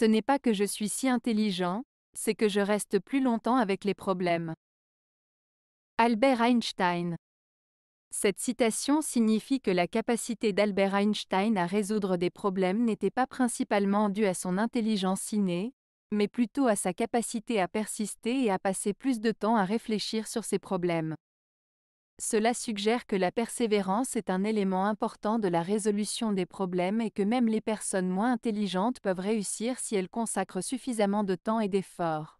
Ce n'est pas que je suis si intelligent, c'est que je reste plus longtemps avec les problèmes. Albert Einstein Cette citation signifie que la capacité d'Albert Einstein à résoudre des problèmes n'était pas principalement due à son intelligence innée, mais plutôt à sa capacité à persister et à passer plus de temps à réfléchir sur ses problèmes. Cela suggère que la persévérance est un élément important de la résolution des problèmes et que même les personnes moins intelligentes peuvent réussir si elles consacrent suffisamment de temps et d'efforts.